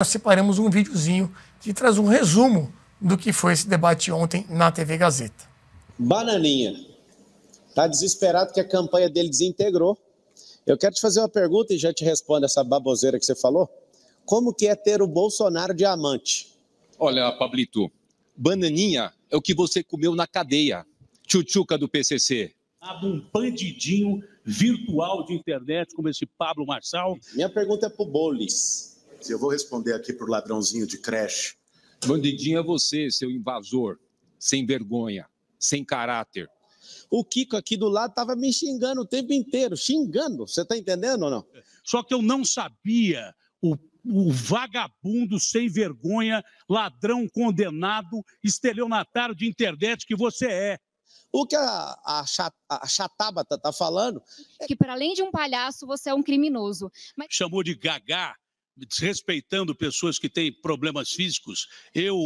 nós separamos um videozinho que traz um resumo do que foi esse debate ontem na TV Gazeta. Bananinha, tá desesperado que a campanha dele desintegrou. Eu quero te fazer uma pergunta e já te respondo essa baboseira que você falou. Como que é ter o Bolsonaro de amante? Olha, Pablito, bananinha é o que você comeu na cadeia. Tchutchuca do PCC. um bandidinho virtual de internet como esse Pablo Marçal. Minha pergunta é pro Bolis eu vou responder aqui para o ladrãozinho de creche. Bandidinho é você, seu invasor, sem vergonha, sem caráter. O Kiko aqui do lado estava me xingando o tempo inteiro, xingando. Você está entendendo ou não? Só que eu não sabia o, o vagabundo sem vergonha, ladrão condenado, estelionatário de internet que você é. O que a, a, a está falando. É... Que para além de um palhaço, você é um criminoso. Mas... Chamou de gagá desrespeitando pessoas que têm problemas físicos. Eu,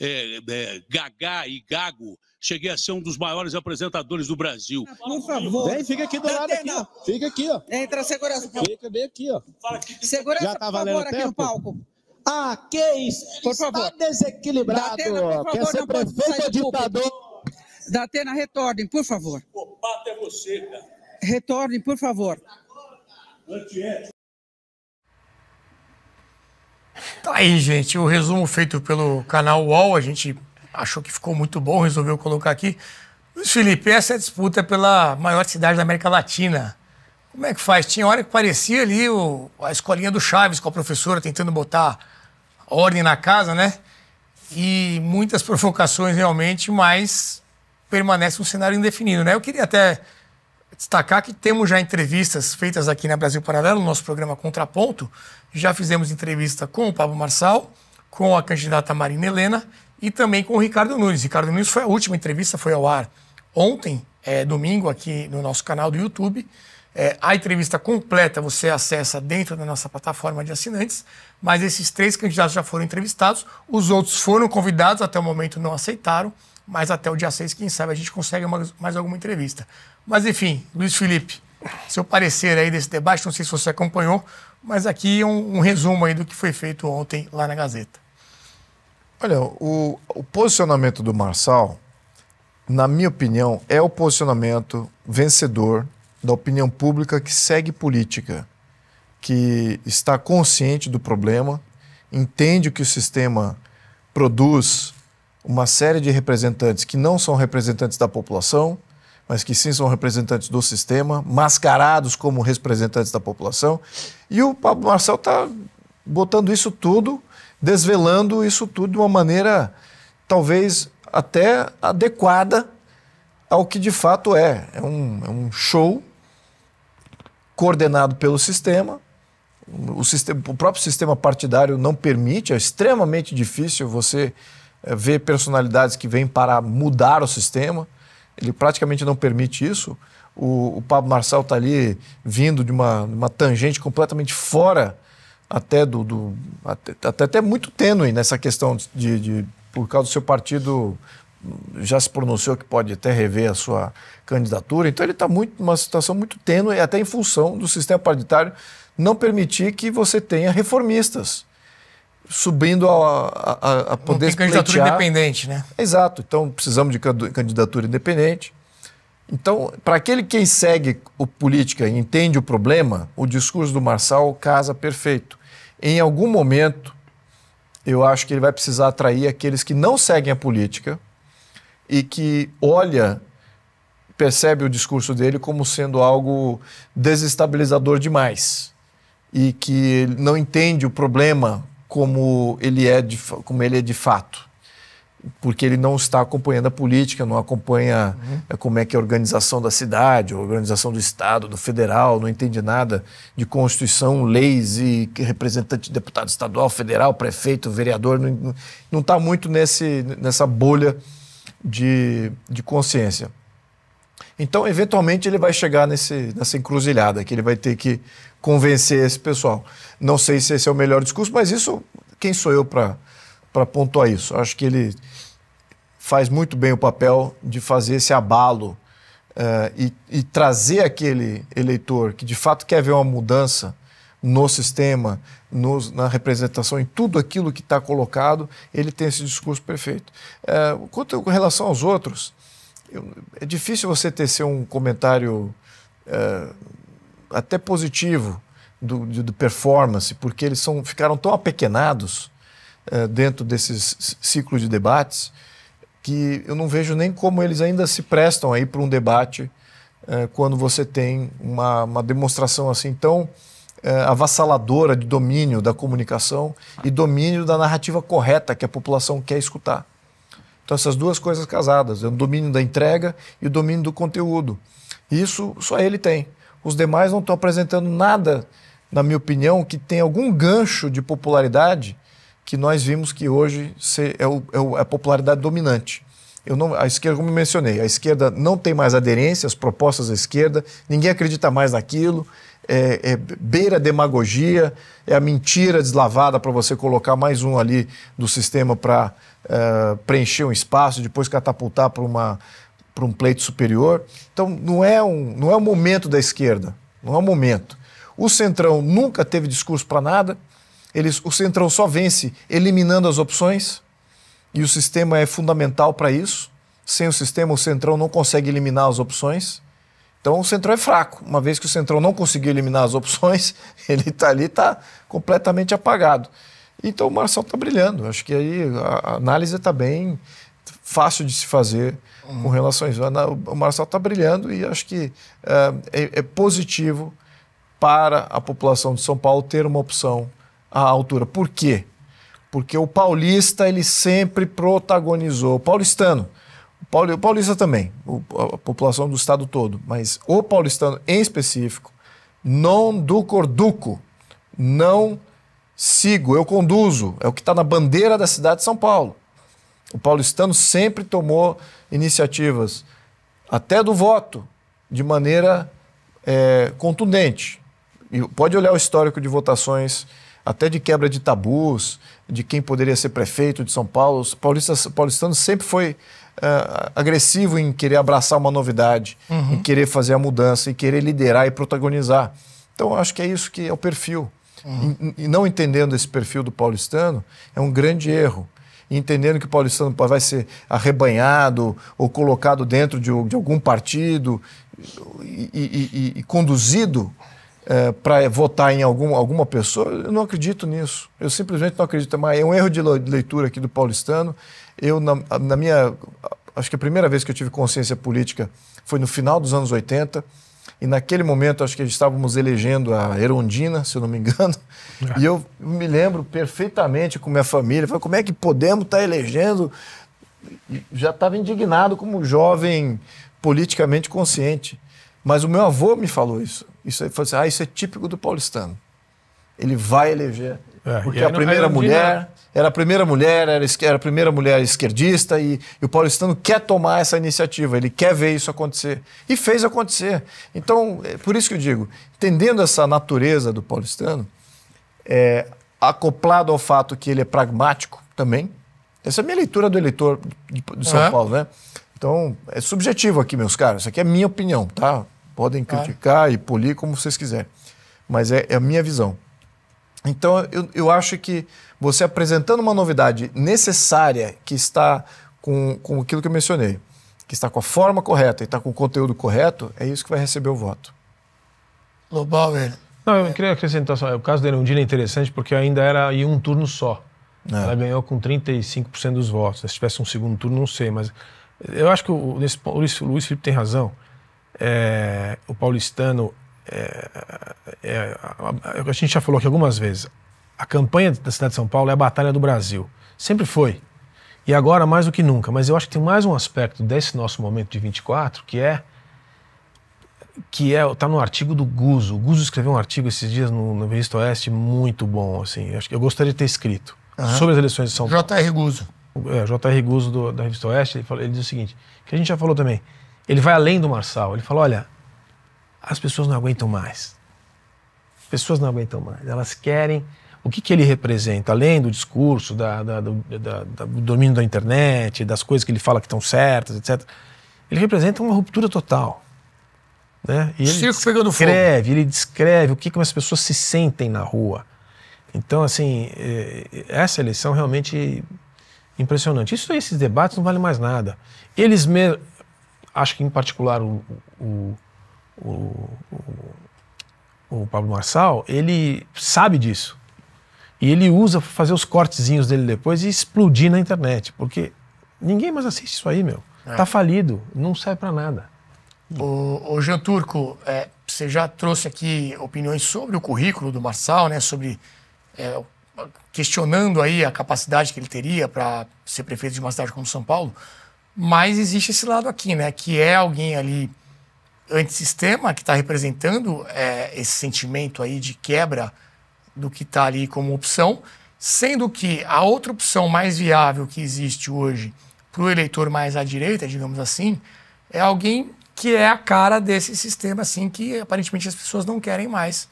é, é, Gagá e Gago, cheguei a ser um dos maiores apresentadores do Brasil. Por favor. Vem, fica aqui do lado aqui, ó. Fica aqui, ó. Entra segurança. Fica bem aqui, ó. Segurança, Já tá por favor, aqui no palco. Ah, que isso? Por Está favor. desequilibrado. Datena, por favor, Quer ser prefeito ou ditador? Datena, retornem, por favor. O pato é você, cara. Retornem, por favor. Antiético. Tá aí, gente, o resumo feito pelo canal UOL, a gente achou que ficou muito bom, resolveu colocar aqui. Luiz Felipe, essa é a disputa pela maior cidade da América Latina. Como é que faz? Tinha hora que parecia ali o, a escolinha do Chaves com a professora tentando botar ordem na casa, né? E muitas provocações realmente, mas permanece um cenário indefinido, né? Eu queria até destacar que temos já entrevistas feitas aqui na Brasil Paralelo, no nosso programa Contraponto. Já fizemos entrevista com o Pablo Marçal, com a candidata Marina Helena e também com o Ricardo Nunes. Ricardo Nunes foi a última entrevista, foi ao ar ontem, é, domingo, aqui no nosso canal do YouTube. É, a entrevista completa você acessa dentro da nossa plataforma de assinantes, mas esses três candidatos já foram entrevistados, os outros foram convidados, até o momento não aceitaram mas até o dia 6, quem sabe, a gente consegue uma, mais alguma entrevista. Mas enfim, Luiz Felipe, seu parecer aí desse debate, não sei se você acompanhou, mas aqui um, um resumo aí do que foi feito ontem lá na Gazeta. Olha, o, o posicionamento do Marçal, na minha opinião, é o posicionamento vencedor da opinião pública que segue política, que está consciente do problema, entende o que o sistema produz uma série de representantes que não são representantes da população, mas que sim são representantes do sistema, mascarados como representantes da população. E o Pablo Marcel está botando isso tudo, desvelando isso tudo de uma maneira talvez até adequada ao que de fato é. É um, é um show coordenado pelo sistema. O, sistema. o próprio sistema partidário não permite, é extremamente difícil você é, ver personalidades que vêm para mudar o sistema. Ele praticamente não permite isso. O, o Pablo Marçal está ali vindo de uma, uma tangente completamente fora até do, do até, até, até, muito tênue nessa questão de, de, por causa do seu partido já se pronunciou que pode até rever a sua candidatura. Então ele está muito numa situação muito tênue até em função do sistema partidário não permitir que você tenha reformistas subindo a, a, a poder Não tem candidatura pleitear. independente, né? Exato. Então, precisamos de candidatura independente. Então, para aquele que segue o política e entende o problema, o discurso do Marçal casa perfeito. Em algum momento, eu acho que ele vai precisar atrair aqueles que não seguem a política e que olha, percebe o discurso dele como sendo algo desestabilizador demais e que não entende o problema como ele é de, como ele é de fato. Porque ele não está acompanhando a política, não acompanha uhum. É, como é que é a organização da cidade, a organização do Estado, do federal, não entende nada de Constituição, leis e representante deputado estadual, federal, prefeito, vereador, não está muito nesse, nessa bolha de, de consciência. Então, eventualmente, ele vai chegar nesse, nessa encruzilhada que ele vai ter que convencer esse pessoal. Não sei se esse é o melhor discurso, mas isso, quem sou eu para pontuar isso? Acho que ele faz muito bem o papel de fazer esse abalo uh, e, e trazer aquele eleitor que de fato quer ver uma mudança no sistema, na representação, em tudo aquilo que está colocado, ele tem esse discurso perfeito. Eh, quanto com relação aos outros, eu, é difícil você tecer um comentário é, até positivo do, do, do, performance, porque eles são, ficaram tão apequenados é, dentro desses ciclos de debates que eu não vejo nem como eles ainda se prestam aí para um debate é, quando você tem uma, uma demonstração assim tão avassaladora de domínio da comunicação e domínio da narrativa correta que a população quer escutar. Então, essas duas coisas casadas, é o domínio da entrega e o domínio do conteúdo. Isso só ele tem. Os demais não estão apresentando nada, na minha opinião, que tem algum gancho de popularidade que nós vimos que hoje é, é, o, é a popularidade dominante. Eu não, a esquerda, como eu mencionei, a esquerda não tem mais aderência às propostas da esquerda, ninguém acredita mais naquilo, é, é beira a demagogia, é a mentira deslavada para você colocar mais um ali do sistema para uh, preencher um espaço, depois catapultar para uma para um pleito superior. Então não é um não é o um momento da esquerda, não é o um momento. O centrão nunca teve discurso para nada. Eles, o centrão só vence eliminando as opções e o sistema é fundamental para isso. Sem o sistema o centrão não consegue eliminar as opções. Então o centrão é fraco. Uma vez que o centrão não conseguiu eliminar as opções, ele está ali está completamente apagado. Então o Marçal está brilhando. Acho que aí a análise está bem fácil de se fazer uhum. com relação a isso. O Marçal está brilhando e acho que eh, é, é, positivo para a população de São Paulo ter uma opção à altura. Por quê? Porque o paulista ele sempre protagonizou, o paulistano, o paulista também, a população do estado todo, mas o paulistano em específico, não do corduco, não sigo, eu conduzo. É o que está na bandeira da cidade de São Paulo. O paulistano sempre tomou iniciativas, até do voto, de maneira é, contundente. E pode olhar o histórico de votações, até de quebra de tabus, de quem poderia ser prefeito de São Paulo. Os paulistas, sempre foi Uh, agressivo em querer abraçar uma novidade, uhum. em querer fazer a mudança, em querer liderar e protagonizar. Então, acho que é isso que é o perfil Uhum. E, e não entendendo esse perfil do paulistano é um grande erro entendendo que o paulistano vai ser arrebanhado ou colocado dentro de, de algum partido e, e, e, e conduzido é, para votar em algum, alguma pessoa, eu não acredito nisso. Eu simplesmente não acredito. Mas é um erro de leitura aqui do paulistano. Eu, na, na minha. Acho que a primeira vez que eu tive consciência política foi no final dos anos 80 e naquele momento, acho que estávamos elegendo a Erondina, se eu não me engano. É. E eu me lembro perfeitamente com minha família. Falei, como é que podemos estar tá elegendo? E já estava indignado como jovem politicamente consciente. Mas o meu avô me falou isso. Isso aí, falou assim, ah, isso é típico do paulistano. Ele vai eleger é, porque a primeira mulher era a primeira mulher, era, era a primeira mulher esquerdista e, e, o paulistano quer tomar essa iniciativa, ele quer ver isso acontecer. E fez acontecer. Então, é por isso que eu digo, entendendo essa natureza do paulistano, é, acoplado ao fato que ele é pragmático também, essa é a minha leitura do eleitor de, de São uhum. Paulo, né? Então, é subjetivo aqui, meus caros, isso aqui é minha opinião, tá? Podem criticar e polir como vocês quiserem, mas é, é a minha visão. Então, eu, eu acho que você apresentando uma novidade necessária que está com, com aquilo que eu mencionei, que está com a forma correta e está com o conteúdo correto, é isso que vai receber o voto. Lobauer. Não, eu queria acrescentar só. O caso da Erundina é interessante porque ainda era em um turno só. É. Ela ganhou com 35% dos votos. Se tivesse um segundo turno, não sei, mas eu acho que o, nesse, o Luiz, o Luiz Felipe tem razão. É, o paulistano é, é, a, é, é, a gente já falou aqui algumas vezes, a campanha da cidade de São Paulo é a batalha do Brasil. Sempre foi. E agora mais do que nunca. Mas eu acho que tem mais um aspecto desse nosso momento de 24 que é que é tá no artigo do Guzo. O Guzo escreveu um artigo esses dias no, Revista Oeste muito bom, assim. Acho que eu gostaria de ter escrito uhum. sobre as eleições de São Paulo. J.R. Guzo. É, J.R. Guzo do, da Revista Oeste, ele, falou, ele diz o seguinte, que a gente já falou também. Ele vai além do Marçal. Ele fala, olha, as pessoas não aguentam mais. As pessoas não aguentam mais. Elas querem. O que, que ele representa? Além do discurso, da, da, da, do domínio da internet, das coisas que ele fala que estão certas, etc. Ele representa uma ruptura total. Né? E ele Circo pegando fogo. ele descreve o que, que as pessoas se sentem na rua. Então, assim, é, essa eleição realmente impressionante. Isso, esses debates não valem mais nada. Eles mesmo, acho que em particular o, o o, o, Pablo Marçal, ele sabe disso. E ele usa fazer os cortezinhos dele depois e explodir na internet, porque ninguém mais assiste isso aí, meu. É. Tá falido, não serve para nada. O, o Jean Turco, é, você já trouxe aqui opiniões sobre o currículo do Marçal, né? Sobre é, questionando aí a capacidade que ele teria para ser prefeito de uma cidade como São Paulo. Mas existe esse lado aqui, né? Que é alguém ali antissistema que está representando é, esse sentimento aí de quebra do que está ali como opção, sendo que a outra opção mais viável que existe hoje para o eleitor mais à direita, digamos assim, é alguém que é a cara desse sistema assim que aparentemente as pessoas não querem mais,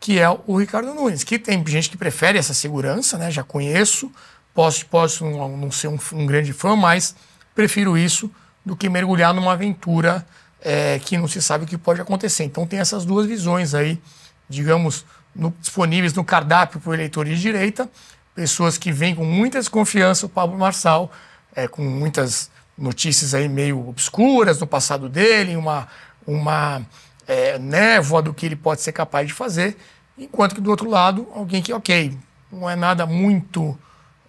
que é o Ricardo Nunes, que tem gente que prefere essa segurança, né? Já conheço, posso, posso não, não ser um, um grande fã, mas prefiro isso do que mergulhar numa aventura é, que não se sabe o que pode acontecer. Então tem essas duas visões aí, digamos, no, disponíveis no cardápio para o eleitor de direita, pessoas que vêm com muita desconfiança o Pablo Marçal, é, com muitas notícias aí meio obscuras no passado dele, uma, uma é, névoa do que ele pode ser capaz de fazer, enquanto que do outro lado, alguém que, ok, não é nada muito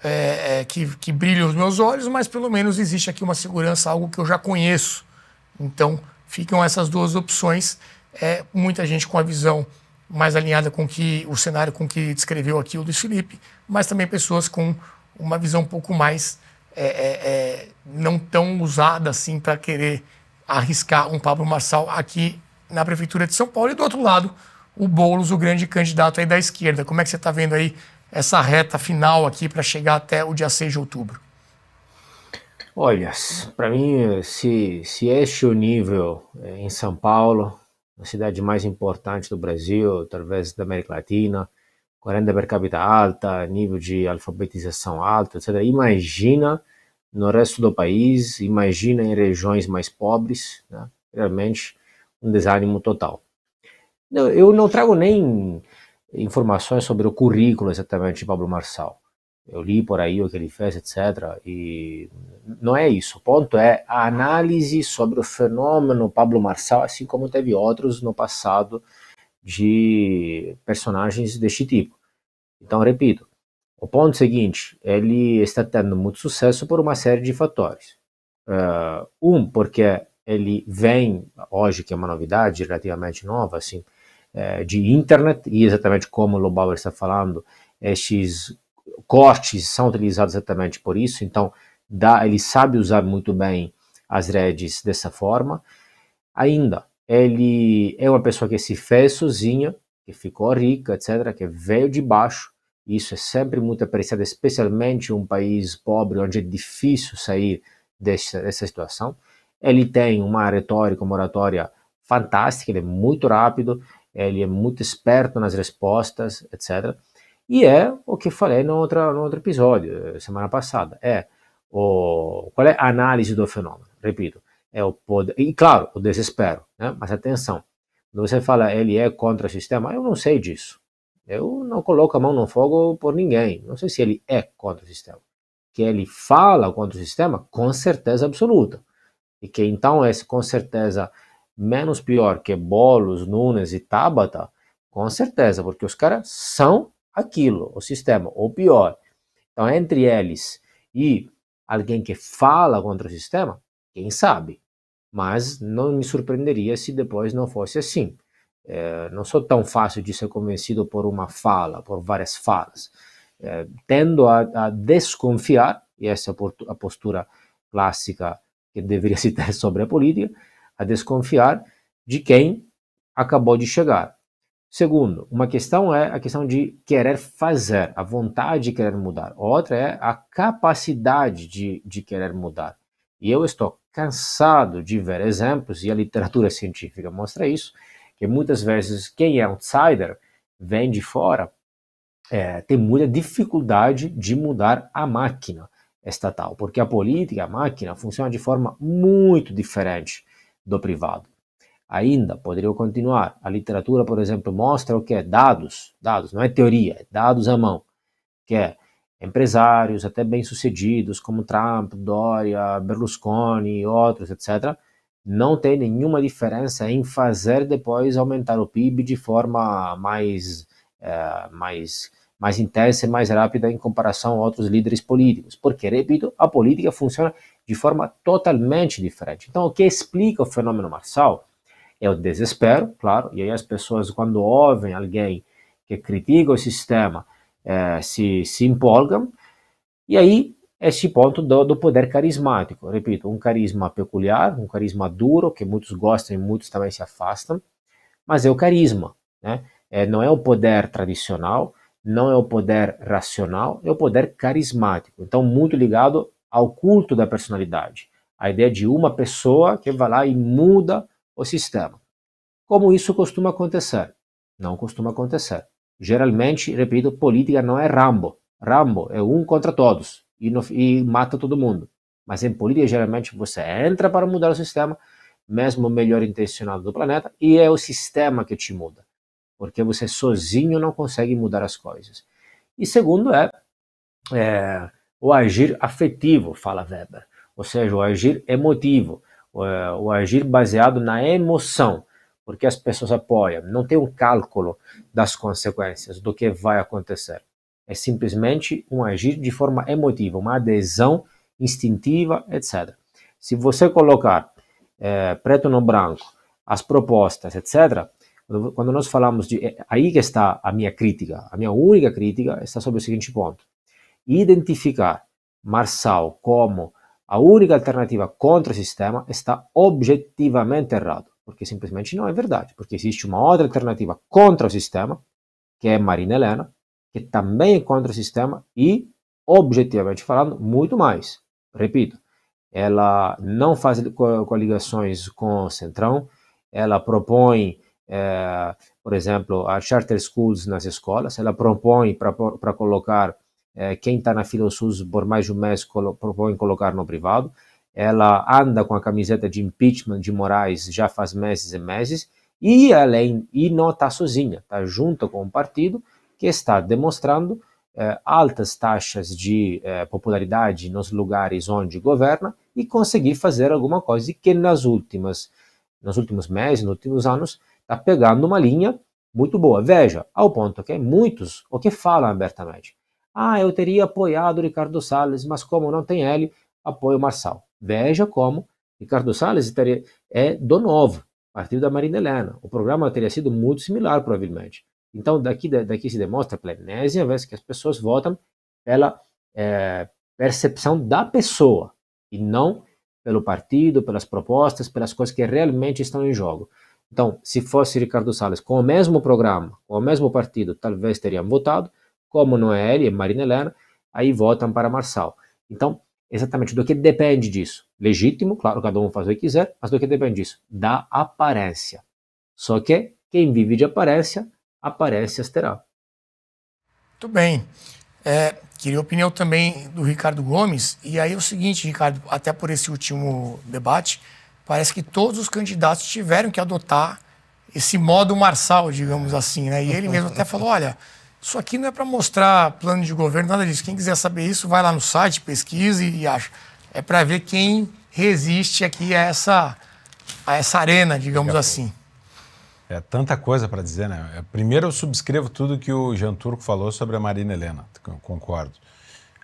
é, é, que, que brilha os meus olhos, mas pelo menos existe aqui uma segurança, algo que eu já conheço. Então, ficam essas duas opções. É, muita gente com a visão mais alinhada com que o cenário com que descreveu aqui o Luiz Felipe, mas também pessoas com uma visão um pouco mais é, é, é não tão usada assim para querer arriscar um Pablo Marçal aqui na Prefeitura de São Paulo. E do outro lado, o Boulos, o grande candidato aí da esquerda. Como é que você está vendo aí essa reta final aqui para chegar até o dia 6 de outubro? Olha, para mim, se, se este é o nível é, em São Paulo, a cidade mais importante do Brasil, talvez da América Latina, 40 per capita alta, nível de alfabetização alto, etc. Imagina no resto do país, imagina em regiões mais pobres, né? realmente um desânimo total. Eu não trago nem informações sobre o currículo exatamente de Pablo Marçal eu li por aí o que ele fez, etc. E não é isso. O ponto é a análise sobre o fenômeno Pablo Marçal, assim como teve outros no passado de personagens deste tipo. Então, repito, o ponto seguinte, ele está tendo muito sucesso por uma série de fatores. Uh, um, porque ele vem, hoje que é uma novidade relativamente nova, assim, eh, de internet, e exatamente como o Lobauer está falando, estes cortes são utilizados exatamente por isso, então dá, ele sabe usar muito bem as redes dessa forma. Ainda, ele é uma pessoa que se fez sozinha, que ficou rica, etc., que veio de baixo. Isso é sempre muito apreciado, especialmente em um país pobre, onde é difícil sair dessa, dessa situação. Ele tem uma retórica, uma oratória fantástica, ele é muito rápido, ele é muito esperto nas respostas, etc. E é o que falei no outro, no outro episódio, eh, semana passada. É o, qual é a análise do fenômeno? Repito, é o poder. E claro, o desespero, né? mas atenção. Quando você fala ele é contra o sistema, eu não sei disso. Eu não coloco a mão no fogo por ninguém. Não sei se ele é contra o sistema. Que ele fala contra o sistema, com certeza absoluta. E que então é com certeza menos pior que Bolos, Nunes e Tabata, com certeza, porque os caras são aquilo, o sistema, ou pior. Então, entre eles e alguém que fala contra o sistema, quem sabe? Mas não me surpreenderia se depois não fosse assim. É, não sou tão fácil de ser convencido por uma fala, por várias falas. É, tendo a, a, desconfiar, e essa é a postura clássica que deveria se ter sobre a política, a desconfiar de quem acabou de chegar. Segundo, uma questão é a questão de querer fazer, a vontade de querer mudar. Outra é a capacidade de, de querer mudar. E eu estou cansado de ver exemplos, e a literatura científica mostra isso, que muitas vezes quem é outsider, vem de fora, é, tem muita dificuldade de mudar a máquina estatal, porque a política, a máquina, funciona de forma muito diferente do privado. Ainda poderia continuar. A literatura, por exemplo, mostra o que é dados, dados, não é teoria, é dados à mão, que é empresários, até bem-sucedidos, como Trump, Doria, Berlusconi e outros, etc., não tem nenhuma diferença em fazer depois aumentar o PIB de forma mais, é, mais, mais intensa e mais rápida em comparação a outros líderes políticos. Porque, repito, a política funciona de forma totalmente diferente. Então, o que explica o fenômeno Marçal é o desespero, claro. E aí as pessoas, quando ouvem alguém que critica o sistema, eh, se, se empolgam. E aí esse ponto do, do, poder carismático. Repito, um carisma peculiar, um carisma duro, que muitos gostam e muitos também se afastam, mas é o carisma. Né? É, não é o poder tradicional, não é o poder racional, é o poder carismático. Então, muito ligado ao culto da personalidade. A ideia de uma pessoa que vai lá e muda o sistema. Como isso costuma acontecer? Não costuma acontecer. Geralmente, repito, política não é Rambo. Rambo é um contra todos e, no, e mata todo mundo. Mas em política, geralmente, você entra para mudar o sistema, mesmo o melhor intencionado do planeta, e é o sistema que te muda. Porque você sozinho não consegue mudar as coisas. E segundo é, é o agir afetivo, fala Weber, ou seja, o agir emotivo. Eh, o agir baseado na emoção, porque as pessoas apoiam, não tem um cálculo das consequências do que vai acontecer. É simplesmente um agir de forma emotiva, uma adesão instintiva, etc. Se você colocar é, preto no branco as propostas, etc., quando nós falamos de. É aí que está a minha crítica, a minha única crítica está sobre o seguinte ponto: identificar Marçal como a única alternativa contra o sistema está objetivamente errado, porque simplesmente não é verdade, porque existe uma outra alternativa contra o sistema, que é Marina Helena, que também é contra o sistema e, objetivamente falando, muito mais. Repito, ela não faz coligações com o Centrão, ela propõe, é, por exemplo, a charter schools nas escolas, ela propõe para colocar eh, quem está na fila do SUS por mais de um mês colo propõe colocar no privado. Ela anda com a camiseta de impeachment de Moraes já faz meses e meses e além e não está sozinha, está junto com o um partido que está demonstrando eh, altas taxas de eh, popularidade nos lugares onde governa e conseguir fazer alguma coisa que nas últimas nos últimos meses, nos últimos anos está pegando uma linha muito boa. Veja, ao ponto que muitos o que falam abertamente ah, eu teria apoiado Ricardo Salles, mas como não tem L, apoio Marçal. Veja como Ricardo Salles teria, é do novo, partido da Marina Helena. O programa teria sido muito similar, provavelmente. Então, daqui, daqui se demonstra pela amnésia, vez que as pessoas votam pela é, percepção da pessoa e não pelo partido, pelas propostas, pelas coisas que realmente estão em jogo. Então, se fosse Ricardo Salles com o mesmo programa, com o mesmo partido, talvez teriam votado, como Noel e Marina Helena, aí votam para Marçal. Então, exatamente do que depende disso? Legítimo, claro, cada um faz o que quiser, mas do que depende disso? Da aparência. Só que quem vive de aparência, aparências terá. Muito bem. É, queria a opinião também do Ricardo Gomes. E aí é o seguinte, Ricardo, até por esse último debate, parece que todos os candidatos tiveram que adotar esse modo marçal, digamos assim, né? E ele mesmo até falou, olha, isso aqui não é para mostrar plano de governo, nada disso. Quem quiser saber isso, vai lá no site, pesquise e acha. É para ver quem resiste aqui a essa, a essa arena, digamos assim. É tanta coisa para dizer, né? É, primeiro, eu subscrevo tudo que o Jean Turco falou sobre a Marina Helena, concordo.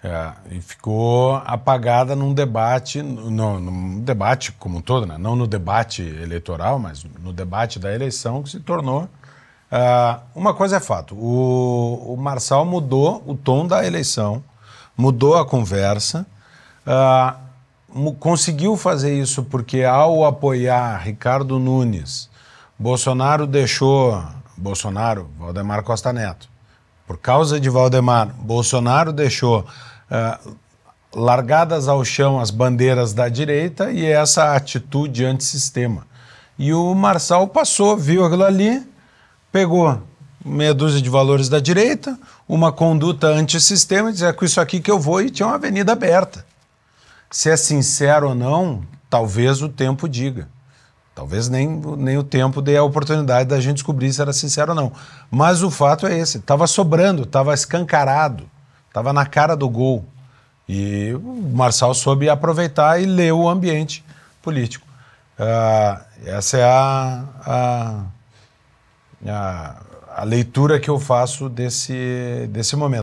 É, e ficou apagada num debate, no, debate como um todo, né? não no debate eleitoral, mas no debate da eleição que se tornou ah, uma coisa é fato: o, o Marçal mudou o tom da eleição, mudou a conversa, ah, conseguiu fazer isso porque, ao apoiar Ricardo Nunes, Bolsonaro deixou. Bolsonaro, Valdemar Costa Neto. Por causa de Valdemar, Bolsonaro deixou uh, largadas ao chão as bandeiras da direita e essa atitude antissistema. E o Marçal passou, viu aquilo ali, pegou meia dúzia de valores da direita, uma conduta antissistema e dizer que é com isso aqui que eu vou e tinha uma avenida aberta. Se é sincero ou não, talvez o tempo diga. Talvez nem, nem o tempo dê a oportunidade da gente descobrir se era sincero ou não. Mas o fato é esse: estava sobrando, estava escancarado, estava na cara do gol. E o Marçal soube aproveitar e leu o ambiente político. Uh, essa é a, a a, a leitura que eu faço desse, desse momento.